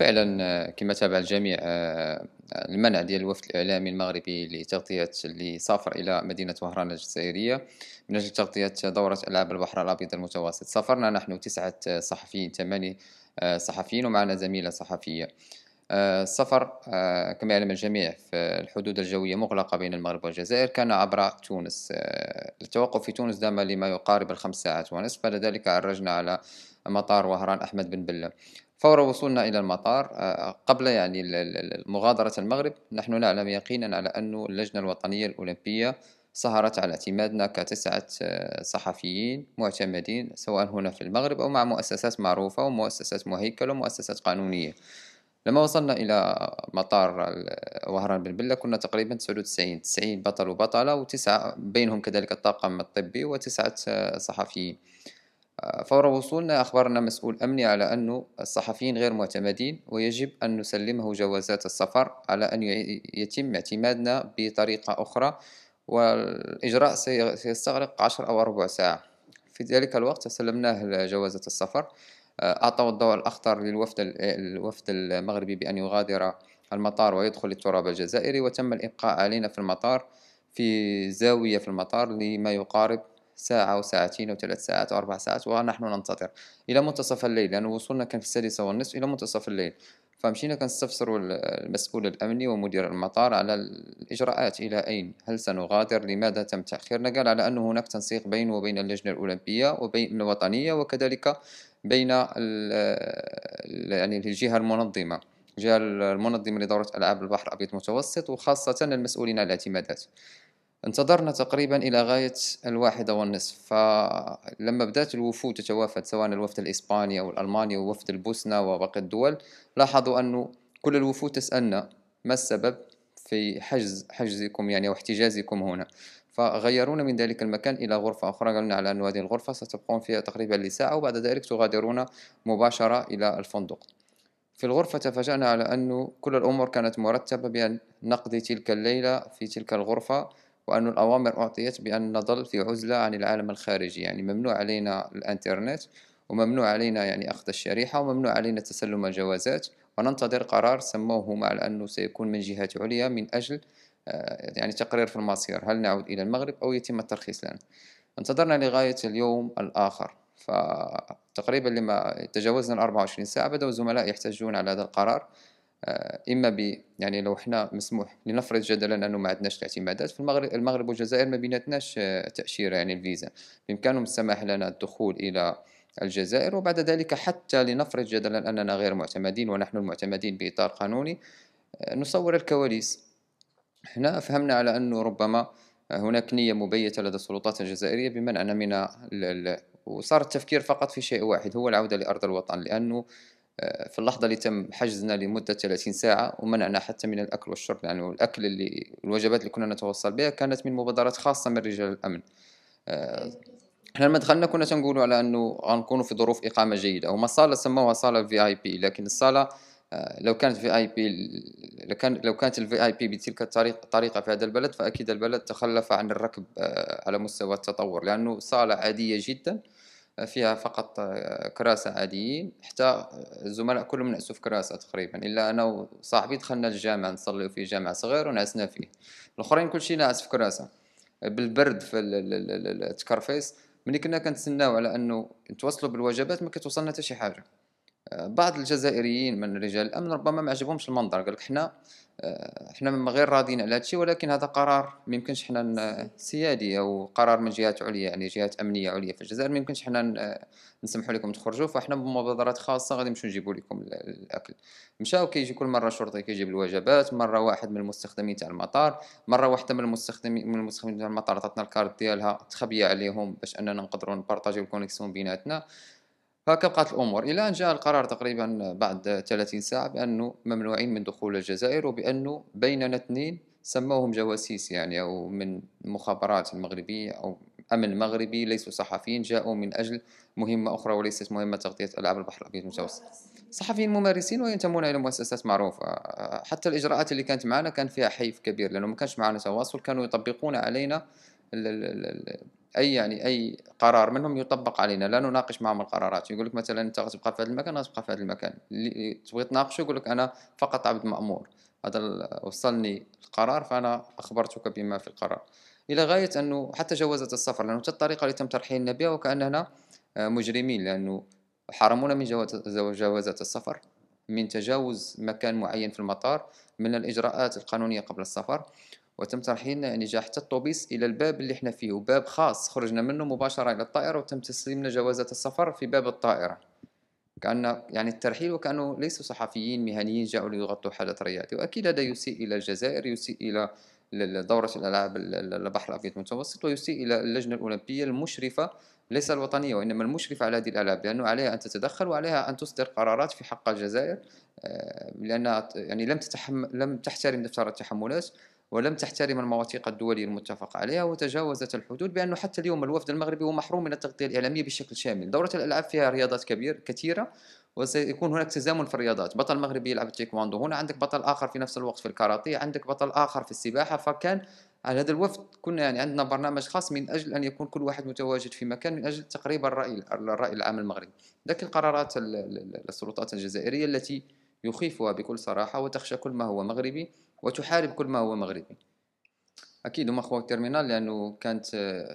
فعلا كما تابع الجميع آه، المنع ديال الوفد الاعلامي المغربي لتغطيه اللي سافر الى مدينه وهران الجزائريه من اجل تغطيه دوره العاب البحر الابيض المتوسط سافرنا نحن تسعه صحفيين ثمانيه آه، صحفيين ومعنا زميله صحفيه آه، السفر كما يعلم الجميع في الحدود الجوية مغلقة بين المغرب والجزائر كان عبر تونس التوقف في تونس دام لما يقارب الخمس ساعات ونصف بعد ذلك عرجنا على مطار وهران أحمد بن بلة فور وصولنا إلى المطار آه، قبل يعني مغادرة المغرب نحن نعلم يقينا على أن اللجنة الوطنية الأولمبية سهرت على اعتمادنا كتسعة آه، صحفيين معتمدين سواء هنا في المغرب أو مع مؤسسات معروفة ومؤسسات مهيكلة ومؤسسات قانونية لما وصلنا إلى مطار وهران بن بلة كنا تقريبا 99 90 بطل وبطلة وتسعة بينهم كذلك الطاقم الطبي وتسعة آه، صحفيين فور وصولنا أخبرنا مسؤول أمني على أن الصحفيين غير معتمدين ويجب أن نسلمه جوازات السفر على أن يتم اعتمادنا بطريقة أخرى والإجراء سيستغرق عشر أو ربع ساعة في ذلك الوقت سلمناه جوازة السفر آه، أعطوا الضوء الأخضر للوفد الوفد المغربي بأن يغادر المطار ويدخل التراب الجزائري وتم الإبقاء علينا في المطار في زاوية في المطار لما يقارب ساعة وساعتين ثلاث ساعات وأربع ساعات ونحن ننتظر إلى منتصف الليل لأنه وصولنا كان في السادسة والنصف إلى منتصف الليل فمشينا كنستفسروا المسؤول الأمني ومدير المطار على الإجراءات إلى أين هل سنغادر لماذا تم تأخيرنا قال على أن هناك تنسيق بينه وبين اللجنة الأولمبية وبين الوطنية وكذلك بين يعني الجهة المنظمة الجهة المنظمة لدورة ألعاب البحر الأبيض المتوسط وخاصة المسؤولين على الاعتمادات انتظرنا تقريبا إلى غاية الواحدة والنصف فلما بدأت الوفود تتوافد سواء الوفد الإسباني أو الألماني ووفد البوسنة وباقي الدول لاحظوا أنه كل الوفود تسألنا ما السبب في حجز حجزكم يعني واحتجازكم هنا فغيرونا من ذلك المكان إلى غرفة أخرى قالنا على أن هذه الغرفة ستبقون فيها تقريبا لساعة وبعد ذلك تغادرون مباشرة إلى الفندق في الغرفة تفاجأنا على أن كل الأمور كانت مرتبة بأن نقضي تلك الليلة في تلك الغرفة وأن الأوامر أعطيت بأن نظل في عزلة عن العالم الخارجي يعني ممنوع علينا الإنترنت وممنوع علينا يعني أخذ الشريحة وممنوع علينا تسلم الجوازات وننتظر قرار سموه مع أنه سيكون من جهات عليا من أجل آه، يعني تقرير في المصير هل نعود إلى المغرب أو يتم الترخيص لنا انتظرنا لغاية اليوم الآخر فتقريبا لما تجاوزنا 24 ساعة بدأوا الزملاء يحتجون على هذا القرار آه، اما ب يعني لو حنا مسموح لنفرض جدلا انه ما عندناش الاعتمادات في المغرب المغرب والجزائر ما بيناتناش آه، تاشيره يعني الفيزا بامكانهم السماح لنا الدخول الى الجزائر وبعد ذلك حتى لنفرض جدلا اننا غير معتمدين ونحن المعتمدين باطار قانوني آه، نصور الكواليس هنا فهمنا على انه ربما هناك نيه مبيته لدى السلطات الجزائريه بمنعنا من وصار التفكير فقط في شيء واحد هو العوده لارض الوطن لانه في اللحظة اللي تم حجزنا لمدة 30 ساعة ومنعنا حتى من الأكل والشرب يعني الأكل اللي الوجبات اللي كنا نتوصل بها كانت من مبادرات خاصة من رجال الأمن آه، احنا لما دخلنا كنا تنقولوا على انه غنكونوا في ظروف اقامه جيده هما صاله سموها صاله في اي بي لكن الصاله آه، لو كانت في اي بي لكان لو كانت الفي اي بي بتلك الطريقه في هذا البلد فاكيد البلد تخلف عن الركب آه، على مستوى التطور لانه صاله عاديه جدا فيها فقط آه، كراسة عاديين حتى الزملاء كلهم نعسوا في كراسة تقريبا إلا أنا وصاحبي دخلنا الجامع نصليو في جامع صغير ونعسنا فيه الآخرين كلشي ناعس في كراسة بالبرد في التكرفيس ملي كنا كنتسناو على أنه نتواصلوا بالوجبات ما كتوصلنا حتى شي حاجة آه، بعض الجزائريين من رجال الامن ربما ما عجبهمش المنظر قالك حنا آه، حنا من غير راضيين على هادشي ولكن هذا قرار ما يمكنش حنا سيادي او قرار من جهات عليا يعني جهات امنيه عليا في الجزائر ما يمكنش حنا نسمحوا لكم تخرجوا فاحنا بمبادرات خاصه غادي نمشيو نجيبوا لكم الاكل مشاو كيجي كل مره شرطي كيجيب الوجبات مره واحد من المستخدمين تاع المطار مره واحده من المستخدمين من المستخدمين تاع المطار عطاتنا الكارت ديالها تخبيه عليهم باش اننا نقدروا نبارطاجيو الكونيكسيون بيناتنا هكا الامور الى ان جاء القرار تقريبا بعد 30 ساعه بانه ممنوعين من دخول الجزائر وبانه بيننا اثنين سموهم جواسيس يعني او من المخابرات المغربيه او امن مغربي ليسوا صحفيين جاءوا من اجل مهمه اخرى وليست مهمه تغطيه العاب البحر الابيض المتوسط صحفيين ممارسين وينتمون الى مؤسسات معروفه حتى الاجراءات اللي كانت معنا كان فيها حيف كبير لانه ما كانش معنا تواصل كانوا يطبقون علينا اي يعني اي قرار منهم يطبق علينا لا نناقش معهم القرارات يقول لك مثلا انت غتبقى في هذا المكان غتبقى في هذا المكان اللي تبغي تناقشه يقول لك انا فقط عبد مامور هذا وصلني القرار فانا اخبرتك بما في القرار الى غايه انه حتى جوازات السفر لانه الطريقه اللي تم ترحيلنا بها وكاننا آه، مجرمين لانه حرمونا من جوازات السفر من تجاوز مكان معين في المطار من الاجراءات القانونيه قبل السفر وتم ترحيلنا يعني جا حتى الطوبيس الى الباب اللي حنا فيه وباب خاص خرجنا منه مباشره الى الطائره وتم تسليمنا جوازات السفر في باب الطائره كان يعني الترحيل وكانوا ليسوا صحفيين مهنيين جاءوا ليغطوا حدث رياضي واكيد هذا يسيء الى الجزائر يسيء الى دورة الألعاب البحر الأبيض المتوسط ويسيء إلى اللجنة الأولمبية المشرفة ليس الوطنية وإنما المشرف على هذه الألعاب لأنه عليها أن تتدخل وعليها أن تصدر قرارات في حق الجزائر آه، لأنها يعني لم تتحمل لم تحترم دفتر التحملات ولم تحترم المواثيق الدولية المتفق عليها وتجاوزت الحدود بأنه حتى اليوم الوفد المغربي هو محروم من التغطية الإعلامية بشكل شامل دورة الألعاب فيها رياضات كبير كثيرة وسيكون هناك تزامن في الرياضات بطل مغربي يلعب التايكواندو هنا عندك بطل اخر في نفس الوقت في الكاراتيه عندك بطل اخر في السباحه فكان على هذا الوفد كنا يعني عندنا برنامج خاص من اجل ان يكون كل واحد متواجد في مكان من اجل تقريبا الراي الراي العام المغربي لكن قرارات السلطات الجزائريه التي يخيفها بكل صراحه وتخشى كل ما هو مغربي وتحارب كل ما هو مغربي اكيد هما خوات الترمينال لانه كانت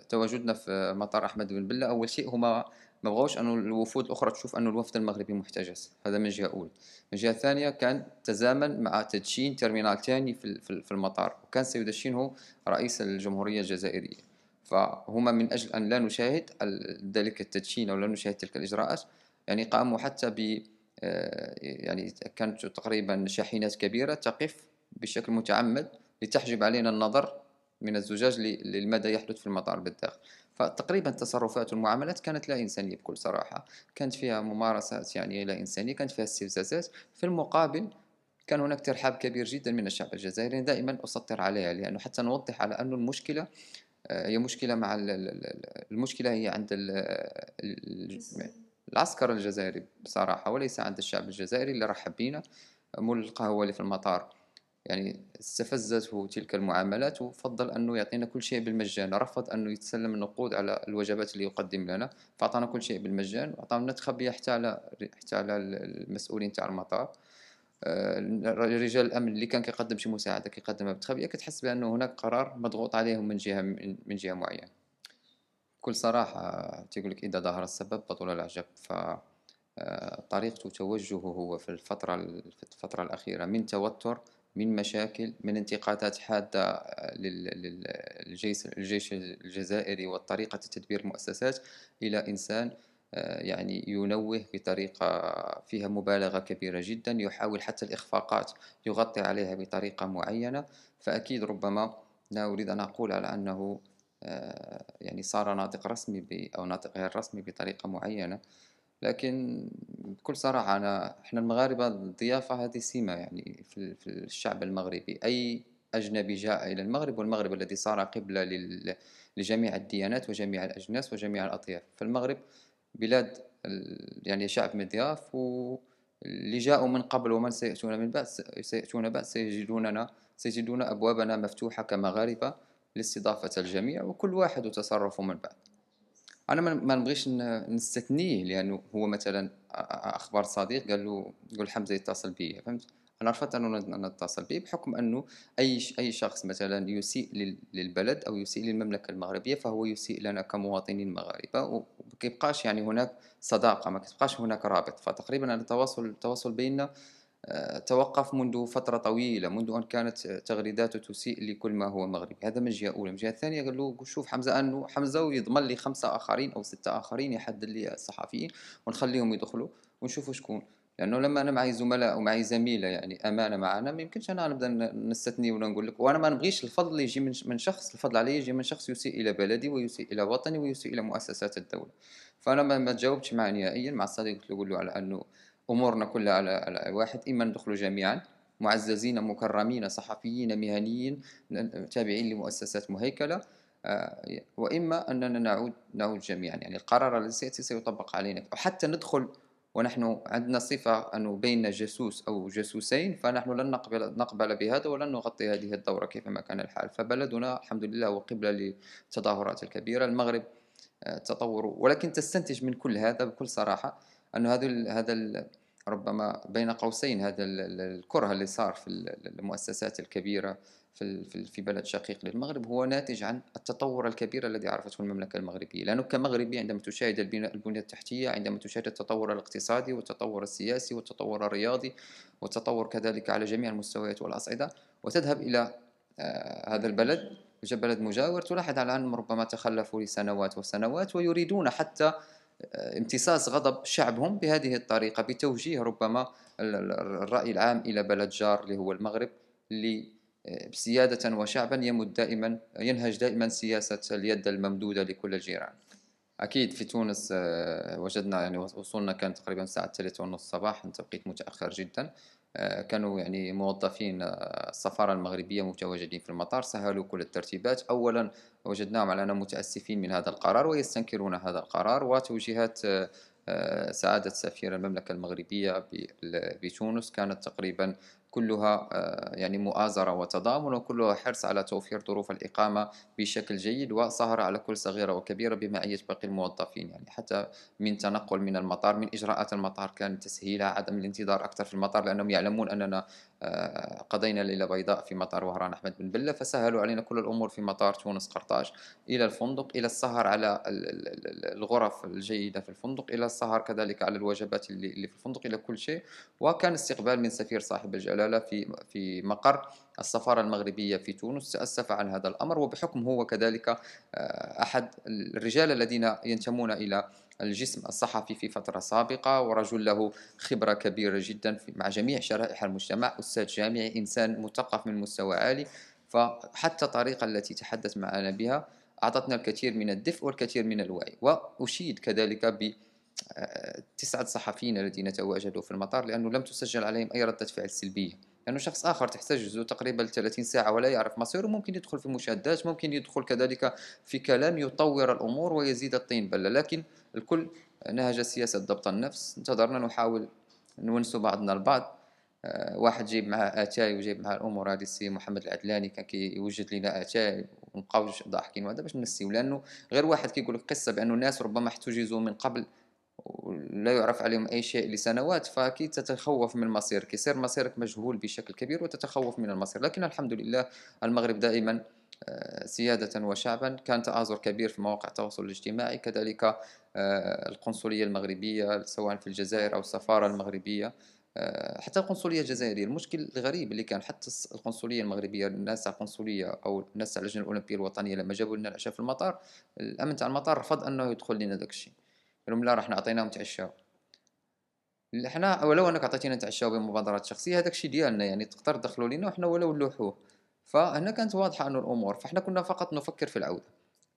تواجدنا في مطار احمد بن بله اول شيء هما ما بغوش انه الوفود الاخرى تشوف انه الوفد المغربي محتجز هذا من جهه اولى من جهه ثانيه كان تزامن مع تدشين ترمينال ثاني في المطار وكان سيدشنه رئيس الجمهوريه الجزائريه فهما من اجل ان لا نشاهد ذلك التدشين او لا نشاهد تلك الاجراءات يعني قاموا حتى ب آه، يعني كانت تقريبا شاحنات كبيره تقف بشكل متعمد لتحجب علينا النظر من الزجاج للمدى يحدث في المطار بالداخل فتقريبا التصرفات والمعاملات كانت لا إنسانية بكل صراحة كانت فيها ممارسات يعني لا إنسانية كانت فيها استفزازات في المقابل كان هناك ترحاب كبير جدا من الشعب الجزائري دائما أسطر عليها لأنه حتى نوضح على أن المشكلة آه، هي مشكلة مع المشكلة هي عند العسكر الجزائري بصراحة وليس عند الشعب الجزائري اللي رحب بينا مول القهوة اللي في المطار يعني استفزته تلك المعاملات وفضل أنه يعطينا كل شيء بالمجان رفض أنه يتسلم النقود على الوجبات اللي يقدم لنا فأعطانا كل شيء بالمجان وأعطانا تخبية حتى على حتى على المسؤولين تاع المطار آه، رجال الامن اللي كان كيقدم شي مساعده كيقدمها بتخبيه كتحس بانه هناك قرار مضغوط عليهم من جهه من جهه معينه بكل صراحه تيقول لك اذا ظهر السبب بطول العجب ف آه، طريقته توجهه هو في الفترة في الفترة الأخيرة من توتر من مشاكل من انتقادات حادة آه، للجيش الجيش الجزائري وطريقة تدبير المؤسسات إلى إنسان آه، يعني ينوه بطريقة فيها مبالغة كبيرة جدا يحاول حتى الإخفاقات يغطي عليها بطريقة معينة فأكيد ربما لا أريد أن أقول على أنه آه، يعني صار ناطق رسمي أو ناطق غير رسمي بطريقة معينة لكن بكل صراحه انا احنا المغاربه الضيافه هذه سمه يعني في, في الشعب المغربي اي اجنبي جاء الى المغرب والمغرب الذي صار قبله لجميع الديانات وجميع الاجناس وجميع الاطياف فالمغرب بلاد يعني شعب مضياف واللي جاءوا من قبل ومن سيأتون من بعد سيأتون بعد سيجدوننا سيجدون أبوابنا مفتوحة كمغاربة لاستضافة الجميع وكل واحد وتصرفه من بعد انا ما نبغيش نستثنيه لانه هو مثلا اخبار صديق قال له قول حمزه يتصل بي فهمت انا رفضت ان نتصل به بحكم انه اي اي شخص مثلا يسيء للبلد او يسيء للمملكه المغربيه فهو يسيء لنا كمواطنين مغاربه وكيبقاش يعني هناك صداقه ما كتبقاش هناك رابط فتقريبا التواصل التواصل بيننا آه، توقف منذ فترة طويلة منذ أن كانت تغريداته تسيء لكل ما هو مغربي هذا من جهة أولى من جهة ثانية قال له شوف حمزة أنه حمزة ويضمن لي خمسة آخرين أو ستة آخرين يحدد لي الصحفيين ونخليهم يدخلوا ونشوفوا شكون لانه لما انا معي زملاء ومعي زميله يعني امانه معنا ما يمكنش انا نبدا نستثني ولا نقول لك وانا ما نبغيش الفضل يجي من شخص الفضل علي يجي من شخص يسيء الى بلدي ويسيء الى وطني ويسيء الى مؤسسات الدوله فانا ما تجاوبتش معه نهائيا مع الصديق قلت له على انه أمورنا كلها على, واحد إما ندخل جميعا معززين مكرمين صحفيين مهنيين تابعين لمؤسسات مهيكلة آه، وإما أننا نعود نعود جميعا يعني القرار الذي سيأتي سيطبق علينا وحتى ندخل ونحن عندنا صفة أنه بين جاسوس أو جاسوسين فنحن لن نقبل, نقبل بهذا ولن نغطي هذه الدورة كيفما كان الحال فبلدنا الحمد لله هو قبلة للتظاهرات الكبيرة المغرب آه، تطور ولكن تستنتج من كل هذا بكل صراحة انه هذا هذا ربما بين قوسين هذا الكره اللي صار في المؤسسات الكبيره في في بلد شقيق للمغرب هو ناتج عن التطور الكبير الذي عرفته المملكه المغربيه، لانه كمغربي عندما تشاهد البنيه التحتيه، عندما تشاهد التطور الاقتصادي والتطور السياسي والتطور الرياضي والتطور كذلك على جميع المستويات والاصعده، وتذهب الى آه، هذا البلد بلد مجاور تلاحظ على انهم ربما تخلفوا لسنوات وسنوات ويريدون حتى آه، امتصاص غضب شعبهم بهذه الطريقة بتوجيه ربما الرأي العام إلى بلد جار اللي هو المغرب اللي آه، سيادة وشعبا يمد دائما ينهج دائما سياسة اليد الممدودة لكل الجيران أكيد في تونس آه، وجدنا يعني وصولنا كان تقريبا الساعة الثالثة ونصف الصباح توقيت متأخر جدا آه، كانوا يعني موظفين آه، السفارة المغربية متواجدين في المطار سهلوا كل الترتيبات أولا وجدناهم على متأسفين من هذا القرار ويستنكرون هذا القرار وتوجيهات آه، سعادة سفير المملكة المغربية بتونس كانت تقريبا كلها آه، يعني مؤازرة وتضامن وكلها حرص على توفير ظروف الإقامة بشكل جيد وسهرة على كل صغيرة وكبيرة بمعية باقي الموظفين يعني حتى من تنقل من المطار من إجراءات المطار كان تسهيلها عدم الانتظار أكثر في المطار لأنهم يعلمون أننا آه، قضينا ليلة بيضاء في مطار وهران أحمد بن بلة فسهلوا علينا كل الأمور في مطار تونس قرطاج إلى الفندق إلى السهر على الغرف الجيدة في الفندق إلى السهر كذلك على الوجبات اللي في الفندق إلى كل شيء وكان استقبال من سفير صاحب الجلالة الدلالة في في مقر السفارة المغربية في تونس تأسف عن هذا الأمر وبحكم هو كذلك آه، أحد الرجال الذين ينتمون إلى الجسم الصحفي في فترة سابقة ورجل له خبرة كبيرة جدا مع جميع شرائح المجتمع أستاذ جامعي إنسان مثقف من مستوى عالي فحتى الطريقة التي تحدث معنا بها أعطتنا الكثير من الدفء والكثير من الوعي وأشيد كذلك ب تسعة صحفيين الذين تواجدوا في المطار لأنه لم تسجل عليهم أي ردة فعل سلبية لأنه شخص آخر تحتجزه تقريبا 30 ساعة ولا يعرف مصيره ممكن يدخل في مشادات ممكن يدخل كذلك في كلام يطور الأمور ويزيد الطين بلة لكن الكل نهج سياسة ضبط النفس انتظرنا نحاول نونسوا بعضنا البعض آه، واحد جيب معاه اتاي وجيب معاه الامور هذه السي محمد العدلاني كان كيوجد لنا اتاي ونبقاو ضاحكين وهذا باش ننسيو لانه غير واحد كيقول لك قصه بانه الناس ربما احتجزوا من قبل ولا يعرف عليهم أي شيء لسنوات فأكيد تتخوف من مصيرك يصير مصيرك مجهول بشكل كبير وتتخوف من المصير لكن الحمد لله المغرب دائما آه، سيادة وشعبا كان تآزر كبير في مواقع التواصل الاجتماعي كذلك آه، القنصلية المغربية سواء في الجزائر أو السفارة المغربية آه، حتى القنصليه الجزائريه المشكل الغريب اللي كان حتى القنصليه المغربيه الناس تاع القنصليه او الناس تاع اللجنه الاولمبيه الوطنيه لما جابوا لنا العشاء في المطار الامن تاع المطار رفض انه يدخل لنا داك الشيء لهم لا راح نعطيناهم تعشاو احنا ولو انك عطيتينا نتعشاو بمبادرات شخصيه هذاك الشيء ديالنا يعني تقدر تدخلوا لينا وحنا ولو نلوحوه فهنا كانت واضحه انه الامور فاحنا كنا فقط نفكر في العوده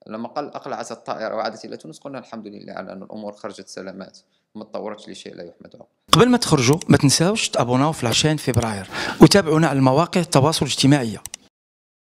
لما قال اقلعت الطائره وعادت الى تونس قلنا الحمد لله على ان الامور خرجت سلامات ما تطورتش لشيء لا يحمد قبل ما تخرجوا ما تنساوش تابوناو في لاشين فبراير وتابعونا على المواقع التواصل الاجتماعي